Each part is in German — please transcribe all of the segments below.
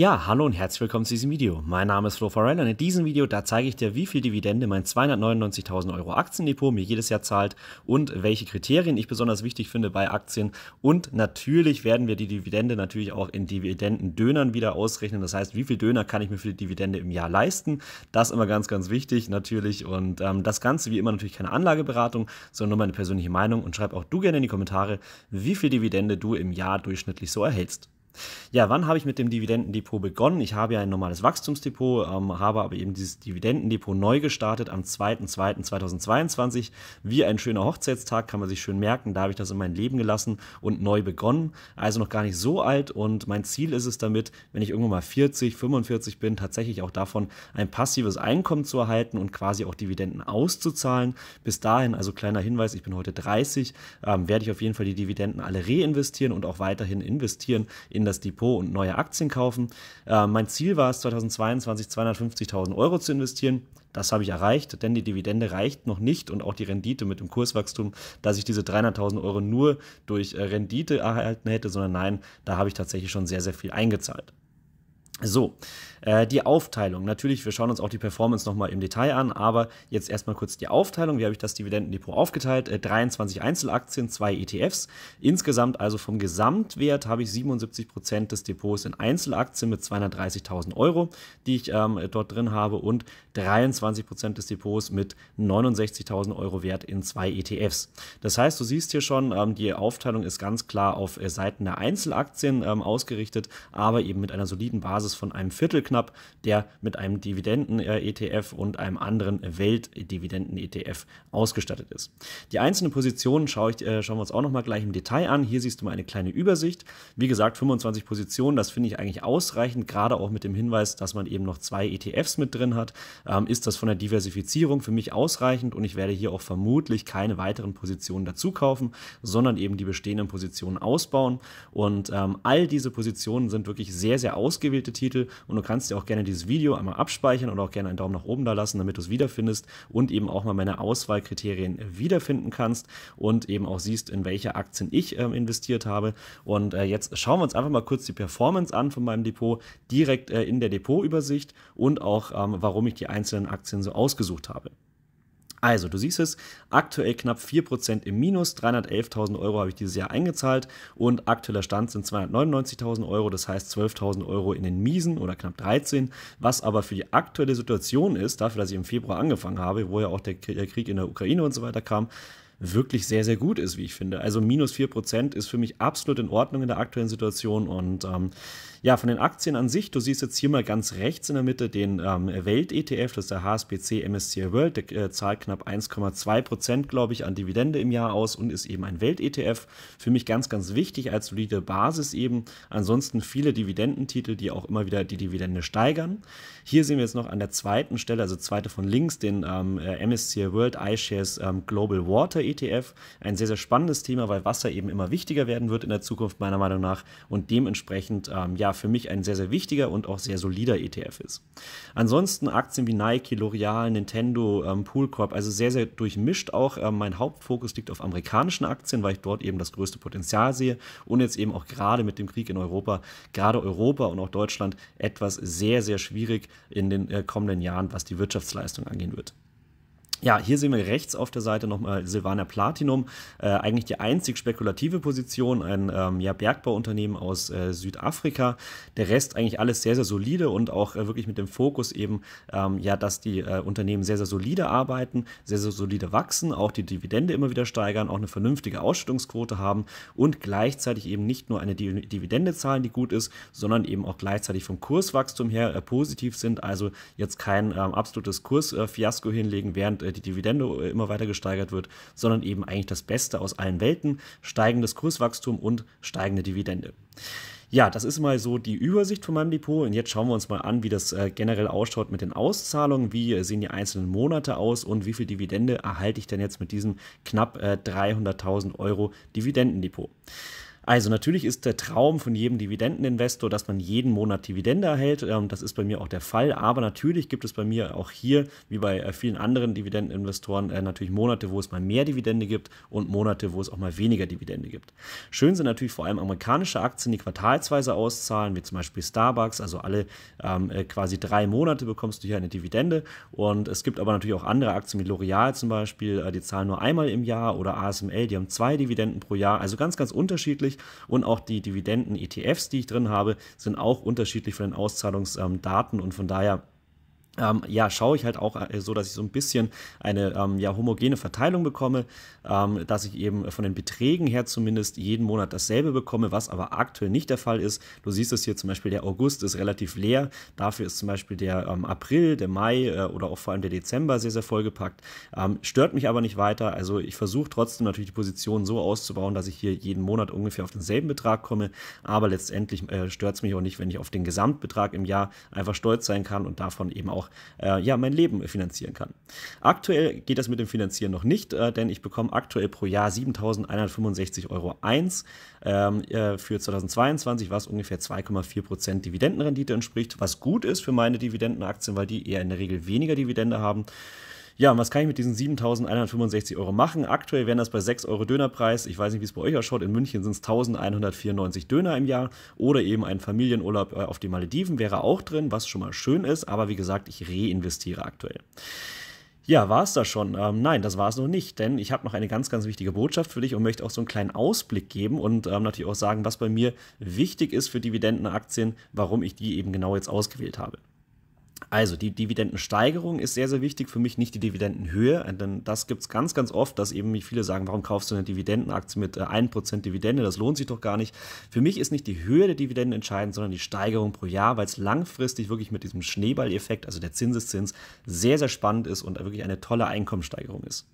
Ja, hallo und herzlich willkommen zu diesem Video. Mein Name ist Flo Farrell und in diesem Video, da zeige ich dir, wie viel Dividende mein 299.000 Euro Aktiendepot mir jedes Jahr zahlt und welche Kriterien ich besonders wichtig finde bei Aktien. Und natürlich werden wir die Dividende natürlich auch in Dividendendönern wieder ausrechnen. Das heißt, wie viel Döner kann ich mir für die Dividende im Jahr leisten? Das ist immer ganz, ganz wichtig natürlich. Und ähm, das Ganze wie immer natürlich keine Anlageberatung, sondern nur meine persönliche Meinung. Und schreib auch du gerne in die Kommentare, wie viel Dividende du im Jahr durchschnittlich so erhältst. Ja, wann habe ich mit dem Dividendendepot begonnen? Ich habe ja ein normales Wachstumsdepot, ähm, habe aber eben dieses Dividendendepot neu gestartet am 2.2.2022. Wie ein schöner Hochzeitstag, kann man sich schön merken. Da habe ich das in mein Leben gelassen und neu begonnen. Also noch gar nicht so alt und mein Ziel ist es damit, wenn ich irgendwann mal 40, 45 bin, tatsächlich auch davon ein passives Einkommen zu erhalten und quasi auch Dividenden auszuzahlen. Bis dahin, also kleiner Hinweis, ich bin heute 30, ähm, werde ich auf jeden Fall die Dividenden alle reinvestieren und auch weiterhin investieren in in das Depot und neue Aktien kaufen. Äh, mein Ziel war es, 2022 250.000 Euro zu investieren. Das habe ich erreicht, denn die Dividende reicht noch nicht und auch die Rendite mit dem Kurswachstum, dass ich diese 300.000 Euro nur durch äh, Rendite erhalten hätte, sondern nein, da habe ich tatsächlich schon sehr, sehr viel eingezahlt. So, äh, die Aufteilung. Natürlich, wir schauen uns auch die Performance nochmal im Detail an, aber jetzt erstmal kurz die Aufteilung. Wie habe ich das Dividendendepot aufgeteilt? Äh, 23 Einzelaktien, zwei ETFs. Insgesamt also vom Gesamtwert habe ich 77% Prozent des Depots in Einzelaktien mit 230.000 Euro, die ich ähm, dort drin habe und 23% Prozent des Depots mit 69.000 Euro Wert in zwei ETFs. Das heißt, du siehst hier schon, ähm, die Aufteilung ist ganz klar auf äh, Seiten der Einzelaktien ähm, ausgerichtet, aber eben mit einer soliden Basis Basis von einem Viertel knapp, der mit einem Dividenden-ETF und einem anderen Weltdividenden-ETF ausgestattet ist. Die einzelnen Positionen schaue ich, äh, schauen wir uns auch nochmal gleich im Detail an. Hier siehst du mal eine kleine Übersicht. Wie gesagt, 25 Positionen, das finde ich eigentlich ausreichend, gerade auch mit dem Hinweis, dass man eben noch zwei ETFs mit drin hat. Ähm, ist das von der Diversifizierung für mich ausreichend und ich werde hier auch vermutlich keine weiteren Positionen dazu kaufen, sondern eben die bestehenden Positionen ausbauen. Und ähm, all diese Positionen sind wirklich sehr, sehr ausgewählte Titel und du kannst dir auch gerne dieses Video einmal abspeichern oder auch gerne einen Daumen nach oben da lassen, damit du es wiederfindest und eben auch mal meine Auswahlkriterien wiederfinden kannst und eben auch siehst, in welche Aktien ich ähm, investiert habe. Und äh, jetzt schauen wir uns einfach mal kurz die Performance an von meinem Depot direkt äh, in der Depotübersicht und auch, ähm, warum ich die einzelnen Aktien so ausgesucht habe. Also, du siehst es, aktuell knapp 4% im Minus, 311.000 Euro habe ich dieses Jahr eingezahlt und aktueller Stand sind 299.000 Euro, das heißt 12.000 Euro in den Miesen oder knapp 13, was aber für die aktuelle Situation ist, dafür, dass ich im Februar angefangen habe, wo ja auch der äh, Krieg in der Ukraine und so weiter kam, wirklich sehr, sehr gut ist, wie ich finde. Also minus 4% ist für mich absolut in Ordnung in der aktuellen Situation und ähm, ja, von den Aktien an sich, du siehst jetzt hier mal ganz rechts in der Mitte den ähm, Welt-ETF, das ist der HSBC MSCI World, der äh, zahlt knapp 1,2 Prozent, glaube ich, an Dividende im Jahr aus und ist eben ein Welt-ETF. Für mich ganz, ganz wichtig als solide Basis eben. Ansonsten viele Dividendentitel, die auch immer wieder die Dividende steigern. Hier sehen wir jetzt noch an der zweiten Stelle, also zweite von links, den ähm, äh, MSCI World iShares ähm, Global Water ETF. Ein sehr, sehr spannendes Thema, weil Wasser eben immer wichtiger werden wird in der Zukunft, meiner Meinung nach. Und dementsprechend, ähm, ja, für mich ein sehr, sehr wichtiger und auch sehr solider ETF ist. Ansonsten Aktien wie Nike, L'Oreal, Nintendo, ähm, Poolcorp, also sehr, sehr durchmischt auch. Ähm, mein Hauptfokus liegt auf amerikanischen Aktien, weil ich dort eben das größte Potenzial sehe und jetzt eben auch gerade mit dem Krieg in Europa, gerade Europa und auch Deutschland etwas sehr, sehr schwierig in den äh, kommenden Jahren, was die Wirtschaftsleistung angehen wird. Ja, hier sehen wir rechts auf der Seite nochmal Silvana Platinum, äh, eigentlich die einzig spekulative Position, ein ähm, ja, Bergbauunternehmen aus äh, Südafrika. Der Rest eigentlich alles sehr, sehr solide und auch äh, wirklich mit dem Fokus eben, ähm, ja, dass die äh, Unternehmen sehr, sehr solide arbeiten, sehr, sehr solide wachsen, auch die Dividende immer wieder steigern, auch eine vernünftige Ausschüttungsquote haben und gleichzeitig eben nicht nur eine Dividende zahlen, die gut ist, sondern eben auch gleichzeitig vom Kurswachstum her äh, positiv sind, also jetzt kein ähm, absolutes Kursfiasko äh, hinlegen, während äh, die Dividende äh, immer weiter gesteigert wird, sondern eben eigentlich das Beste aus allen Welten, steigendes Kurswachstum und steigende Dividende. Ja, das ist mal so die Übersicht von meinem Depot. Und jetzt schauen wir uns mal an, wie das äh, generell ausschaut mit den Auszahlungen. Wie sehen die einzelnen Monate aus und wie viel Dividende erhalte ich denn jetzt mit diesem knapp 300.000 Euro Dividendendepot? Also natürlich ist der Traum von jedem Dividendeninvestor, dass man jeden Monat Dividende erhält. Ähm, das ist bei mir auch der Fall. Aber natürlich gibt es bei mir auch hier, wie bei äh, vielen anderen Dividendeninvestoren, äh, natürlich Monate, wo es mal mehr Dividende gibt und Monate, wo es auch mal weniger Dividende gibt. Schön sind natürlich vor allem amerikanische Aktien, die quartalsweise auszahlen, wie zum Beispiel Starbucks. Also alle ähm, äh, quasi drei Monate bekommst du hier eine Dividende. Und es gibt aber natürlich auch andere Aktien wie L'Oreal zum Beispiel, die zahlen nur einmal im Jahr oder ASML, die haben zwei Dividenden pro Jahr. Also ganz, ganz unterschiedlich und auch die Dividenden-ETFs, die ich drin habe, sind auch unterschiedlich von den Auszahlungsdaten und von daher ähm, ja, schaue ich halt auch äh, so, dass ich so ein bisschen eine ähm, ja, homogene Verteilung bekomme, ähm, dass ich eben von den Beträgen her zumindest jeden Monat dasselbe bekomme, was aber aktuell nicht der Fall ist. Du siehst es hier zum Beispiel, der August ist relativ leer, dafür ist zum Beispiel der ähm, April, der Mai äh, oder auch vor allem der Dezember sehr, sehr vollgepackt. Ähm, stört mich aber nicht weiter, also ich versuche trotzdem natürlich die Position so auszubauen, dass ich hier jeden Monat ungefähr auf denselben Betrag komme, aber letztendlich äh, stört es mich auch nicht, wenn ich auf den Gesamtbetrag im Jahr einfach stolz sein kann und davon eben auch auch äh, ja, mein Leben finanzieren kann. Aktuell geht das mit dem Finanzieren noch nicht, äh, denn ich bekomme aktuell pro Jahr 7.165 Euro 1. Ähm, äh, für 2022 was ungefähr 2,4% Dividendenrendite entspricht, was gut ist für meine Dividendenaktien, weil die eher in der Regel weniger Dividende haben. Ja, was kann ich mit diesen 7.165 Euro machen? Aktuell wären das bei 6 Euro Dönerpreis. Ich weiß nicht, wie es bei euch ausschaut. In München sind es 1.194 Döner im Jahr. Oder eben ein Familienurlaub äh, auf die Malediven wäre auch drin, was schon mal schön ist. Aber wie gesagt, ich reinvestiere aktuell. Ja, war es das schon? Ähm, nein, das war es noch nicht, denn ich habe noch eine ganz, ganz wichtige Botschaft für dich und möchte auch so einen kleinen Ausblick geben und ähm, natürlich auch sagen, was bei mir wichtig ist für Dividendenaktien, warum ich die eben genau jetzt ausgewählt habe. Also die Dividendensteigerung ist sehr, sehr wichtig für mich, nicht die Dividendenhöhe. Äh, denn das gibt es ganz, ganz oft, dass eben mich viele sagen, warum kaufst du eine Dividendenaktie mit 1% äh, Dividende? Das lohnt sich doch gar nicht. Für mich ist nicht die Höhe der Dividenden entscheidend, sondern die Steigerung pro Jahr, weil es langfristig wirklich mit diesem Schneeballeffekt, also der Zinseszins, sehr, sehr spannend ist und wirklich eine tolle Einkommensteigerung ist.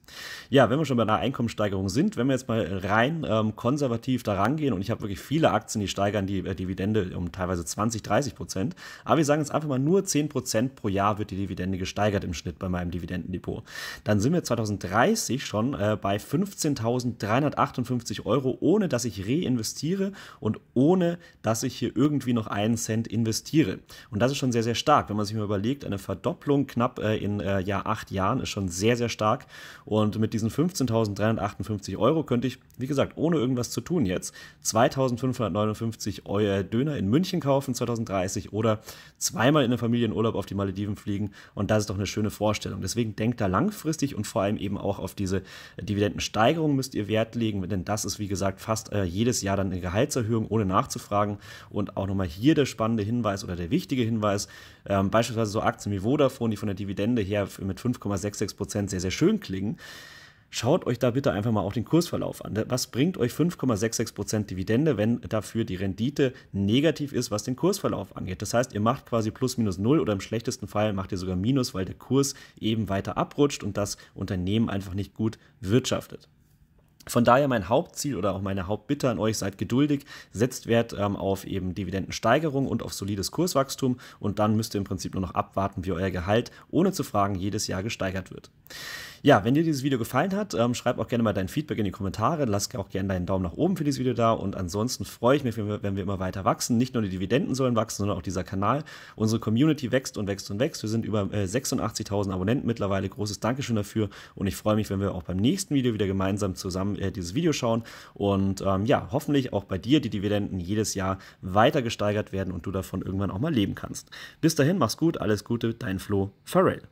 Ja, wenn wir schon bei einer Einkommensteigerung sind, wenn wir jetzt mal rein ähm, konservativ da rangehen und ich habe wirklich viele Aktien, die steigern die äh, Dividende um teilweise 20, 30 Prozent, aber wir sagen jetzt einfach mal nur 10 Prozent Prozent pro Jahr wird die Dividende gesteigert im Schnitt bei meinem Dividendendepot. Dann sind wir 2030 schon äh, bei 15.358 Euro, ohne dass ich reinvestiere und ohne dass ich hier irgendwie noch einen Cent investiere. Und das ist schon sehr, sehr stark. Wenn man sich mal überlegt, eine Verdopplung knapp äh, in äh, ja, acht Jahren ist schon sehr, sehr stark. Und mit diesen 15.358 Euro könnte ich, wie gesagt, ohne irgendwas zu tun jetzt 2.559 Euro äh, Döner in München kaufen 2030 oder zweimal in der Familienurlaub auf die Malediven fliegen. Und das ist doch eine schöne Vorstellung. Deswegen denkt da langfristig und vor allem eben auch auf diese Dividendensteigerung müsst ihr Wert legen, denn das ist, wie gesagt, fast äh, jedes Jahr dann eine Gehaltserhöhung, ohne nachzufragen. Und auch nochmal hier der spannende Hinweis oder der wichtige Hinweis, ähm, beispielsweise so Aktien wie Vodafone, die von der Dividende her mit 5,66 Prozent sehr, sehr schön klingen. Schaut euch da bitte einfach mal auch den Kursverlauf an. Was bringt euch 5,66% Dividende, wenn dafür die Rendite negativ ist, was den Kursverlauf angeht? Das heißt, ihr macht quasi plus minus null oder im schlechtesten Fall macht ihr sogar minus, weil der Kurs eben weiter abrutscht und das Unternehmen einfach nicht gut wirtschaftet. Von daher mein Hauptziel oder auch meine Hauptbitte an euch, seid geduldig, setzt Wert ähm, auf eben Dividendensteigerung und auf solides Kurswachstum und dann müsst ihr im Prinzip nur noch abwarten, wie euer Gehalt ohne zu fragen jedes Jahr gesteigert wird. Ja, wenn dir dieses Video gefallen hat, ähm, schreib auch gerne mal dein Feedback in die Kommentare, lass auch gerne deinen Daumen nach oben für dieses Video da und ansonsten freue ich mich, wenn wir, immer weiter wachsen. Nicht nur die Dividenden sollen wachsen, sondern auch dieser Kanal. Unsere Community wächst und wächst und wächst. Wir sind über äh, 86.000 Abonnenten mittlerweile. Großes Dankeschön dafür und ich freue mich, wenn wir auch beim nächsten Video wieder gemeinsam zusammen äh, dieses Video schauen und ähm, ja, hoffentlich auch bei dir die Dividenden jedes Jahr weiter gesteigert werden und du davon irgendwann auch mal leben kannst. Bis dahin, mach's gut, alles Gute, dein Flo Farrell.